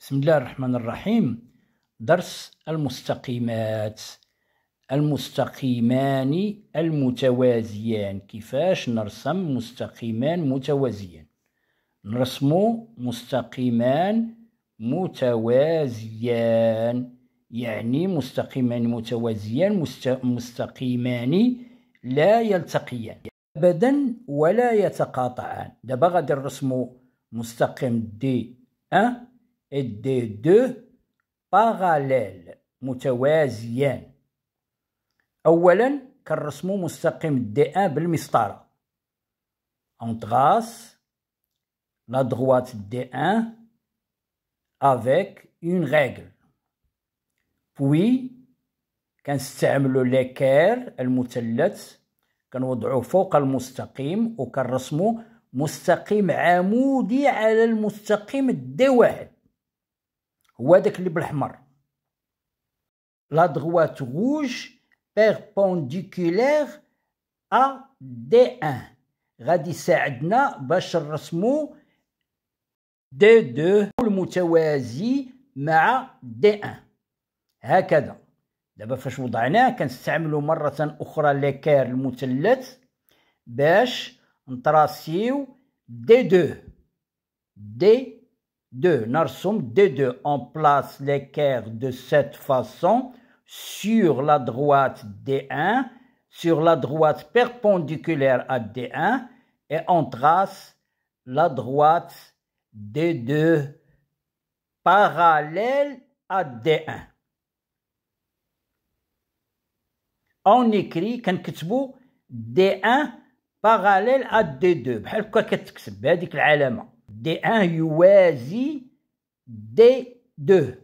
بسم الله الرحمن الرحيم درس المستقيمات المستقيمان المتوازيان كيفاش نرسم مستقيمان متوازيان نرسم مستقيمان متوازيان يعني مستقيمان متوازيان مستقيمان لا يلتقيان ابدا ولا يتقاطعان دابا غادي نرسمو مستقيم دي أه؟ دي دو باراليل متوازيان أولا كنرسمو مستقيم دي أن بالمسطرة أون تراس لا دروات دي أن افيك اون ريغل بوي كنستعملو ليكير المثلث كنوضعو فوق المستقيم وكنرسمو مستقيم عمودي على المستقيم دي واحد هو داك اللي بالاحمر لا دغوات غوج بيربونديكولير ا دي ان غادي يساعدنا باش نرسمو دي دو المتوازي مع دي ان هكذا دابا فاش وضعناه كنستعملو مرة أخرى ليكار المثلث باش نتراسيو دي دو دي 2. D2. On place l'équerre de cette façon sur la droite D1, sur la droite perpendiculaire à D1 et on trace la droite D2 parallèle à D1. On écrit D1 parallèle à D2 بحال هكا كتكتب D1 UESI D2.